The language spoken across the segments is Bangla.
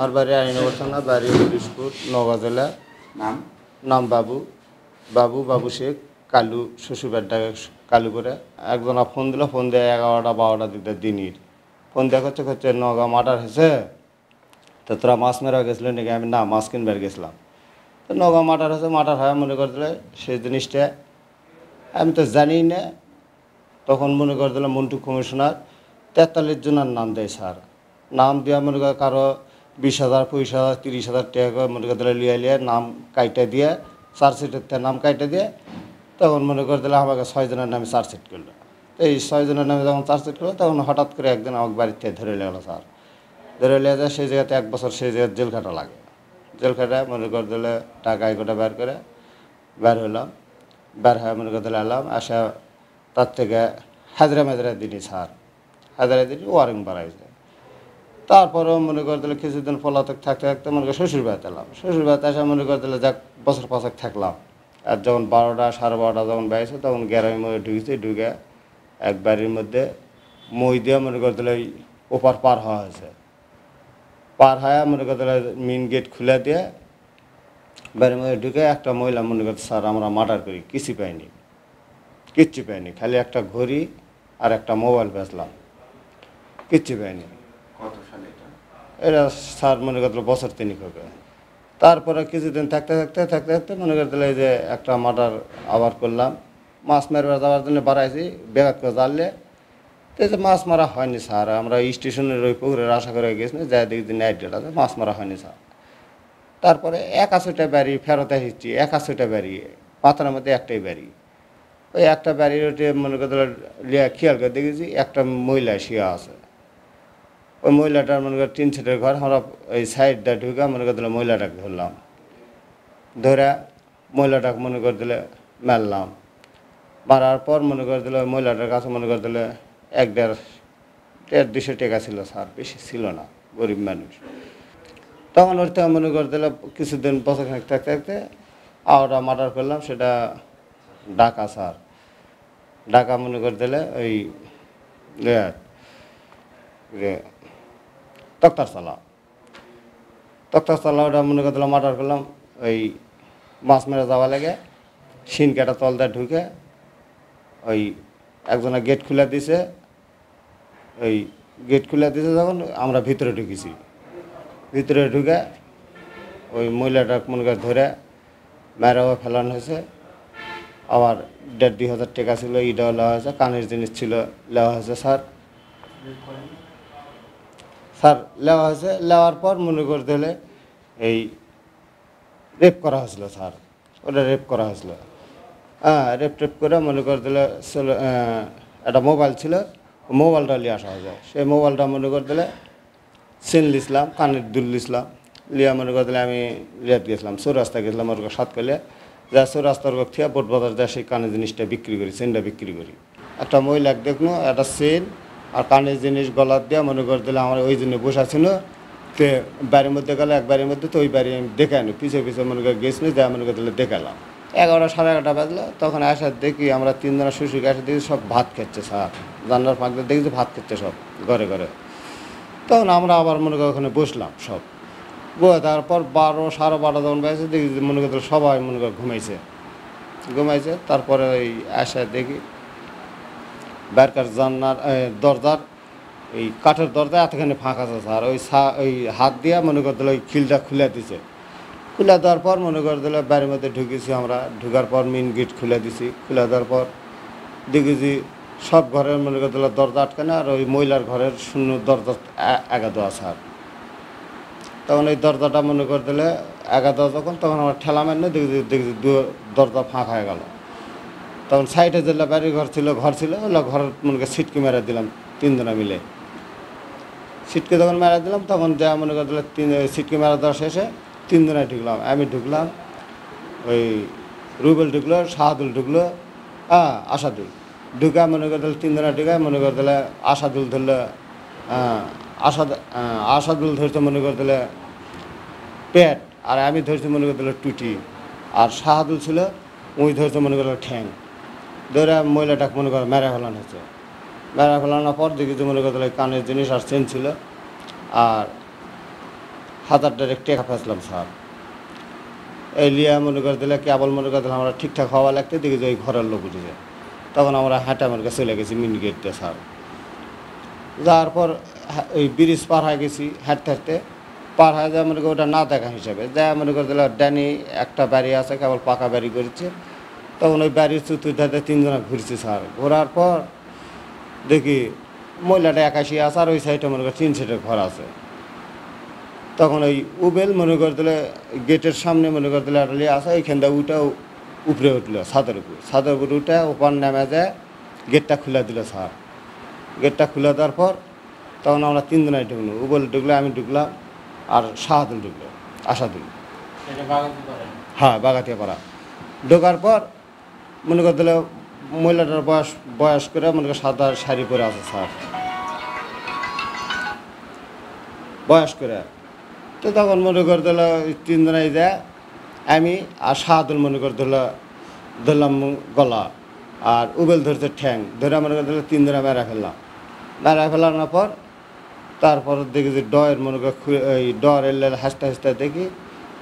আর বাড়ি আইনগর বাড়ি বিস্কুট নগা জেলা নাম নাম বাবু বাবু বাবু শেখ কালু শ্বশুর ডাকে কালু করে একজন ফোন দিল ফোন দেয় এগারোটা বারোটা দিতে দিনের ফোন দেওয়া করছে করছে নগা মার্ডার হয়েছে তো তোরা মাছ মেরা গেছিল নাকি আমি না মাছ কিনবার গেছিলাম তো নগা মাটার হয়েছে মাটার হয় মনে করতে সেই জিনিসটা আমি তো জানি না তখন মনে করে দিলাম মন্টু কমিশনার তেতাল্লিশ জনের নাম দেয় স্যার নাম দেওয়া মনে করে কারো বিশ হাজার পঁচিশ হাজার তিরিশ হাজার টাকা করে মনে করতে লিয়ে লিয়ে নাম কাইটা দিয়ে চার্জশিটের নাম কাইটা দিয়ে তখন মনে করে দিলে আমাকে ছয়জনের নামে চার্জশিট করলো এই ছয়জনের নামে যখন চার্জশিট করলো তখন হঠাৎ করে একদিন আমাকে বাড়িতে ধরে লাগলো গেলো স্যার ধরে লিয়ে যায় সেই জায়গাতে এক বছর সেই জায়গায় জেল খাটা লাগে জেল খাটা মনে করে দিলে টাকা একটা বের করে বের হলাম বের হয়ে মনে করে দিলে এলাম আসা তার থেকে হাজরা মাজরা দিনই স্যার হাজিরা দিনই ওয়ারিং বাড়াইছে তারপরেও মনে করে দিলে কিছুদিন পলাতক থাকতে থাকতে মনে করে শ্বশুর বাড়িতে এলাম শ্বশুর বাড়িতে আসা মনে করে দিলে যাক বছর পাঁচেক থাকলাম আর যখন বারোটা সাড়ে বারোটা যখন বাইছে তখন গ্যারামের মধ্যে ঢুকেছে ঢুকে এক বাড়ির মধ্যে মই দিয়ে মনে করে দিলে ওপার পার হওয়া হয়েছে পার হওয়া মনে করে দিলে মেন গেট খুলে দিয়ে বাড়ির মধ্যে ঢুকে একটা মহিলা মনে করতে স্যার আমরা মার্ডার করি কিছু পাইনি কিচ্ছু পাইনি খালি একটা ঘড়ি আর একটা মোবাইল বেচলাম কিচ্ছু পাইনি এটা স্যার মনে করলো বছর তিনি করবে তারপরে কিছুদিন থাকতে থাকতে থাকতে থাকতে মনে করতে যে একটা মার্ডার আবার করলাম মাছ মারবার যাওয়ার জন্য বাড়াইছি বেগাত করে জ্বাললে তো যে মাছ মারা হয়নি স্যার আমরা স্টেশনের ওই পুকুরের আশা করে গেছি যাই দেখি নাইট ডেট আছে মাছ মারা হয়নি স্যার তারপরে একাশিটা বাড়ি ফেরত এসেছি একাশিটা ব্যারি পাথরের মধ্যে একটাই বাড়ি ওই একটা ব্যারি মনে করতে খেয়াল করে দেখেছি একটা মহিলা শিয়া আছে ওই মহিলাটার মনে কর তিন সেটের ঘর আমরা ওই সাইডটা ঢুকে মনে করে দিলে মহিলাটাকে ধরলাম ধরে মহিলাটাকে মনে করে দিলে মারলাম মারার পর মনে করে দিলে ওই মহিলাটার কাছে মনে করে দিলে এক দেড় দেড় দুশো টাকা ছিল স্যার বেশি ছিল না গরিব মানুষ তখন ওর থেকে মনে করে দিলে কিছুদিন বছর থাকতে থাকতে আওটা মার্ডার করলাম সেটা ডাকা স্যার ডাকা মনে করে দিলে ওই লেয়ার ইয়ে, তক্তার সালা তক্তার সালা ওটা মনে করলাম অর্ডার করলাম ওই মাছ মেরে যাওয়া লাগে শিন কাটা তলদা ঢুকে ওই একজনে গেট খুলে দিছে ওই গেট খুলে দিছে যখন আমরা ভিতরে ঢুকেছি ভিতরে ঢুকে ওই মহিলাটা মনে করে ধরে মেরাও ফেলানো হয়েছে আবার দেড় দুই হাজার টাকা ছিল ইটাও লেওয়া হয়েছে কানের জিনিস ছিল লেওয়া হয়েছে স্যার স্যার লেওয়া হয়েছে লেওয়ার পর মনে করতে হলে এই রেপ করা হয়েছিল স্যার ওটা রেপ করা হয়েছিল হ্যাঁ রেপ টেপ করে মনে করতে হলে একটা মোবাইল ছিল মোবাইলটা নিয়ে আসা যায় সেই মোবাইলটা মনে করতে সিন লিসলাম কানের দুল লিসলাম লিয়া মনে করতে আমি লিয়াত গেছিলাম সৌরাস্তা গেছিলাম ওর সাত করলে যা সৌরাস্তার থিয়া বোট বাজার যা সেই কানের জিনিসটা বিক্রি করি সেনটা বিক্রি করি একটা মহিলা দেখুন একটা সেন আর কানের জিনিস গলার দিয়ে মনে করে দিলে আমার ওই জন্য বসে ছিল তে বাড়ির মধ্যে গেলে এক বাড়ির মধ্যে তো ওই বাড়ি আমি দেখে নি পিছিয়ে পিছিয়ে মনে করে গেছিল যে মনে করে দিলে দেখালাম এগারোটা সাড়ে এগারোটা বাজলো তখন আসার দেখি আমরা তিনজনা শ্বশুরকে আসার দেখি সব ভাত খেচ্ছে সার ফাঁক ফাঁকতে দেখি যে ভাত খেচ্ছে সব ঘরে ঘরে তখন আমরা আবার মনে করি ওখানে বসলাম সব তারপর বারো সাড়ে বারো যখন বেড়েছে দেখি মনে করি সবাই মনে করি ঘুমাইছে ঘুমাইছে তারপরে ওই আসা দেখি ব্যারকার জান্নার দরজার এই কাঠের দরজা এতখানি ফাঁকা আছে স্যার ওই ওই হাত দিয়া মনে করতে ওই খিলটা খুলে দিছে খুলে দেওয়ার পর মনে করে দিলে বাড়ির মধ্যে ঢুকেছি আমরা ঢুকার পর মেন গেট খুলে দিছি খুলে দেওয়ার পর দেখেছি সব ঘরের মনে করে দিল দরজা আটকানো আর ওই মহিলার ঘরের শূন্য দরজা একা দেওয়া স্যার তখন ওই দরজাটা মনে করে দিলে একা দেওয়া যখন তখন আমরা ঠেলা মারলে দেখেছি দেখেছি দরজা ফাঁকা হয়ে গেল তখন সাইডে যেগুলো বাড়ির ঘর ছিল ঘর ছিল ওগুলো ঘর মনে সিটকে মেরা দিলাম তিনজনা মিলে সিটকে যখন মেরা দিলাম তখন যা মনে করছিল তিন সিটকে মেরা দেওয়া শেষে তিনজনায় ঢুকলাম আমি ঢুকলাম ওই রুবেল ঢুকলো শাহাদুল ঢুকলো হ্যাঁ আশাদুল ঢুকা মনে করছিল তিনজনা ঢুকায় মনে করছিল আশাদুল ধরলো আশাদ আশাদুল ধরছে মনে দিলে পেট আর আমি ধরছি মনে করছিল টুটি আর শাহাদুল ছিল ওই ধরছে মনে করলো ঠ্যাং দৌড়া মহিলাটাকে মনে করো মেরা ফেলানো হচ্ছে মেরা ফেলানোর পর দেখি মনে তাহলে কানের জিনিস আর চেন ছিল আর হাতার ডাইরেক টেকা ফেসলাম স্যার এই লিয়া মনে করে দিলে কেবল মনে করে দিলে আমরা ঠিকঠাক হওয়া লাগতে দেখি যে ওই ঘরের লোক উঠেছে তখন আমরা হাঁটা মনে করে চলে গেছি মিন গেটতে স্যার যাওয়ার পর হ্যাঁ, ওই ব্রিজ পার হয়ে গেছি হাঁটতে হাঁটতে পার হয়ে যাওয়া মনে করি ওটা না দেখা হিসাবে যা মনে করে দিলে ড্যানি একটা বাড়ি আছে কেবল পাকা বাড়ি করেছে তখন ওই বাড়ির চতুর্থাতে তিনজনা ঘুরছি স্যার ঘোরার পর দেখি মহিলাটা একাশি আছে আর ওই সাইডে মনে কর তিন সাইডে ঘর আছে তখন ওই উবেল মনে দিলে গেটের সামনে মনে দিলে আটালি ইয়ে আসা ওইখান দিয়ে উঠে উপরে উঠলো সাদর উপর সাদর উপর উঠে ওপার নামে যায় গেটটা খুলে দিল স্যার গেটটা খুলে দেওয়ার পর তখন আমরা তিনজনাই ঢুকলো উবেল ঢুকলো আমি ঢুকলাম আর শাহাদুল ঢুকলো আসাদুল হ্যাঁ বাগাতিয়া পাড়া ঢোকার পর মনে করতে হলে মহিলাটার বয়স বয়স করে মনে করে সাদা শাড়ি পরে আছে স্যার বয়স করে তো তখন মনে করে দিল তিনজনাই দেয় আমি আর সাহাদুল মনে করে ধরলো ধরলাম গলা আর উবেল ধরতে ঠ্যাং ধরে মনে করে ধরলে তিনজন মেরা ফেললাম মেরা ফেলানোর পর তারপর দেখি যে ডয়ের মনে করে ওই এলে হাসতে হাসতে দেখি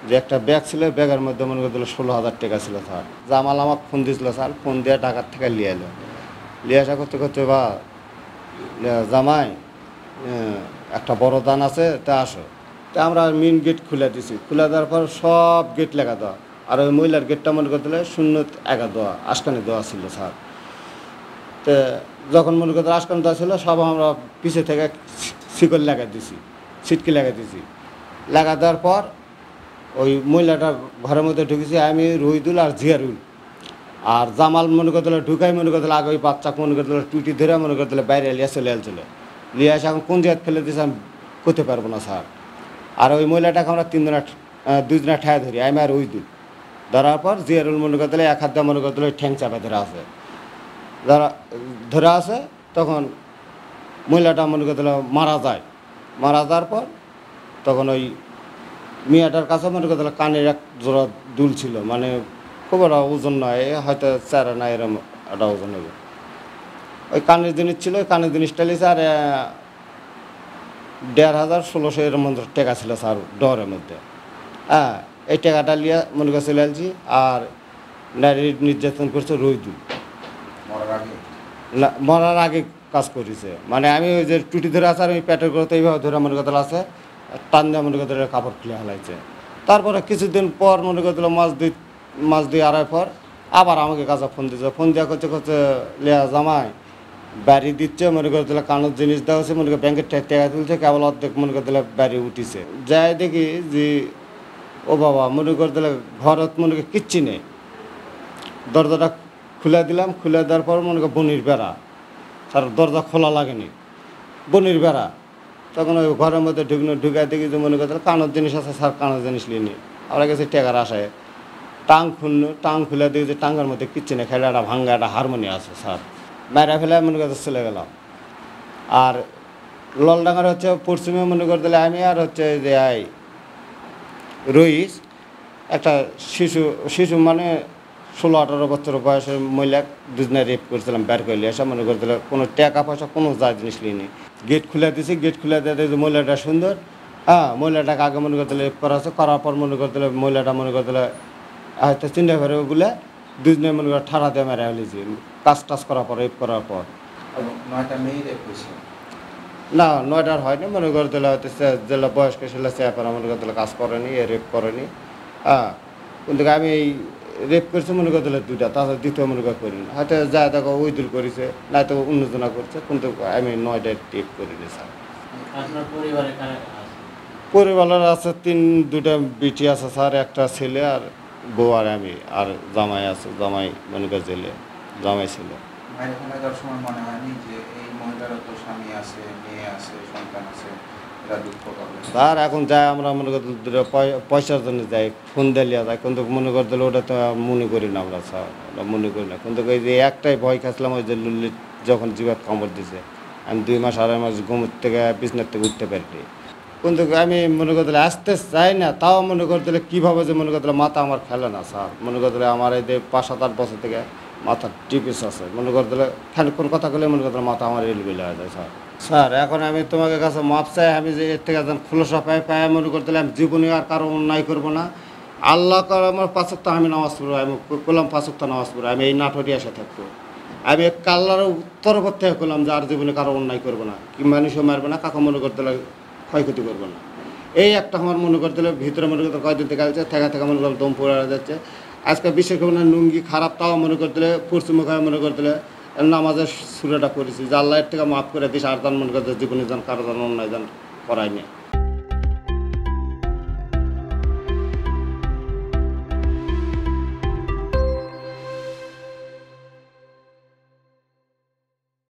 যে একটা ব্যাগ ছিল ব্যাগের মধ্যে মনে করে ষোলো হাজার টাকা ছিল স্যার জামাল আমাকে ফোন দিয়েছিল স্যার ফোন দিয়ে টাকার থেকে নিয়ে এলো নিয়ে আসা করতে করতে বা জামাই একটা বড় দান আছে তা আসো তা আমরা মেন গেট খুলে দিছি খুলে দেওয়ার পর সব গেট লেখা দেওয়া আর ওই মহিলার গেটটা মনে করে দিলে শূন্য একা দেওয়া আশকানে দেওয়া ছিল স্যার তো যখন মনে করতে আশকানে দেওয়া ছিল সব আমরা পিছিয়ে থেকে শিকল লেখা দিছি ছিটকি লেখা দিছি লাগা দেওয়ার পর ওই মহিলাটার ঘরের মধ্যে ঢুকেছি আমি রুইদুল আর জিয়ারুল আর জামাল মনে করতে ঢুকাই মনে করতে আগে ওই বাচ্চা মনে করতে টুটি ধরে মনে করতে বাইরে লিয়া চলে আসছিল লিয়ে এসে এখন কোন জায়গায় ফেলে দিয়েছে আমি করতে পারবো না স্যার আর ওই মহিলাটাকে আমরা তিন তিনজনা দুজনা ঠায় ধরি আমি আর রুইদুল ধরার পর জিয়ারুল মনে করতে এক হাত মনে করতে ঠ্যাং চাপে ধরে আসে ধরা ধরে আসে তখন মহিলাটা মনে করতে মারা যায় মারা যাওয়ার পর তখন ওই মেয়েটার কাছে মনে করতে তাহলে কানের এক জোড়া দুল ছিল মানে খুব একটা ওজন নয় হয়তো চারা না এরম একটা ওজন হবে ওই কানের জিনিস ছিল ওই কানের জিনিসটা নিয়েছে আর দেড় হাজার ষোলোশো এর মধ্যে টেকা ছিল স্যার ডরের মধ্যে হ্যাঁ এই টেকাটা লিয়ে মনে করছে চলে আর নারীর নির্যাতন করছে রইদুল না মরার আগে কাজ করেছে মানে আমি ওই যে টুটি ধরে আছে আর আমি পেটের করতে এইভাবে ধরে মনে কথা আছে টান দিয়ে মনে করি কাপড় খুলে হালাইছে তারপরে কিছুদিন পর মনে করি মাছ দুই মাছ দুই আড়াই পর আবার আমাকে কাছে ফোন দিচ্ছে ফোন দেওয়া করছে করছে লেয়া জামাই বাড়ি দিচ্ছে মনে করে দিলে কানোর জিনিস দেওয়া হচ্ছে মনে করি ব্যাংকের টেকা তুলছে কেবল অর্ধেক মনে করে দিলে বাড়ি উঠিছে যাই দেখি যে ও বাবা মনে করে দিলে ঘরত মনে করি কিচ্ছু নেই দরজাটা খুলে দিলাম খুলে দেওয়ার পর মনে করে বনির বেড়া তার দরজা খোলা লাগেনি বনির বেড়া তখন ওই ঘরের মধ্যে ঢুকনো ঢুকাই দেখি যে মনে করতে কানোর জিনিস আছে স্যার কানোর জিনিস নিয়ে নি আমরা গেছি টেকার আশায় টাং খুললো টাং খুলে দিয়ে যে টাঙ্গার মধ্যে কিচ্ছু না খেলে একটা ভাঙ্গা একটা হারমোনিয়াম আছে স্যার মেরা ফেলে মনে করতে চলে গেলাম আর ললডাঙ্গার হচ্ছে পশ্চিমে মনে করতে আমি আর হচ্ছে যে আই রইস একটা শিশু শিশু মানে ষোলো আঠারো বছর বয়সের মহিলা দুজনে রেপ করেছিলাম বের করলে এসে মনে করছিল কোনো টাকা পয়সা কোনো যা জিনিস নিয়ে গেট খুলে দিয়েছি গেট খুলে দিয়ে মহিলাটা সুন্দর হ্যাঁ মহিলাটাকে আগে মনে করতে রেপ করা আছে করার পর মনে করতে মহিলাটা মনে করতে হয়তো হ্যাঁ, চিন্তা করে বলে দুজনে মনে করে ঠাড়া দিয়ে মেরে ফেলেছি কাজ টাজ করার পর রেপ করার পর না নয়টার হয়নি মনে করতে হয়তো জেলা বয়স্ক ছিল সে মনে করতে কাজ করেনি এ রেপ করেনি হ্যাঁ কিন্তু আমি রেপ করছে মনে কর দুইটা তাছাড়া দ্বিতীয় মনে কর করি না হয়তো যা দেখো ওই দূর করেছে না তো উন্নতনা করছে কিন্তু আমি নয়টা টেপ করি না স্যার পরিবারের আছে তিন দুটা বিটি আছে স্যার একটা ছেলে আর বউ আর আমি আর জামাই আছে জামাই মনে কর জেলে জামাই ছেলে মনে হয়নি যে এই মহিলারও তো স্বামী আছে মেয়ে আছে সন্তান আছে তার এখন যাই আমরা মনে করতে পয়সার জন্য যাই ফোন দেলিয়া যায় কিন্তু মনে করতে ওটা তো মনে করি না আমরা স্যার ওটা মনে করি না কিন্তু এই যে একটাই ভয় খাচ্ছিলাম ওই যে লুল্লির যখন জীবাত কামড় দিছে আমি দুই মাস আড়াই মাস ঘুমের থেকে বিছনার থেকে উঠতে পারি কিন্তু আমি মনে করতে আসতে চাই না তাও মনে করতে কীভাবে যে মনে করতে মাথা আমার খেলে না স্যার মনে করতে আমার এই যে পাঁচ সাত আট বছর থেকে মাথার টিপিস আছে মনে করতে কোন কথা বলে মনে করতে মাথা আমার এলবিল হয়ে যায় স্যার স্যার এখন আমি তোমাকে কাছে মাপ চাই আমি যে এর থেকে একজন খুলসা পাই পাই মনে করতে আমি জীবনে আর কারো অন্যায় করব না আল্লাহ কার আমার পাঁচক্ত আমি নামাজ পড়বো আমি করলাম পাঁচক্ত নামাজ পড়বো আমি এই নাটরি আসে থাকবো আমি কাল্লার উত্তর করতে করলাম যে আর জীবনে কারো অন্যায় করবো না কি মানুষও মারবে না কাকা মনে করতে লাগে ক্ষয়ক্ষতি করবো না এই একটা আমার মনে করতে ভিতরে মনে করতে কয়দিন থেকে আসছে থেকা থেকা মনে করলাম দম পড়ে যাচ্ছে আজকে বিশেষ করে লুঙ্গি খারাপ তাও মনে করতে পশ্চিমবঙ্গ মনে করতে নামাজের সুরাটা করেছি যে আল্লাহের থেকে মাফ করে দিস আর তার মনে করে জীবনে যান কারো যেন অন্যায় দান করায়নি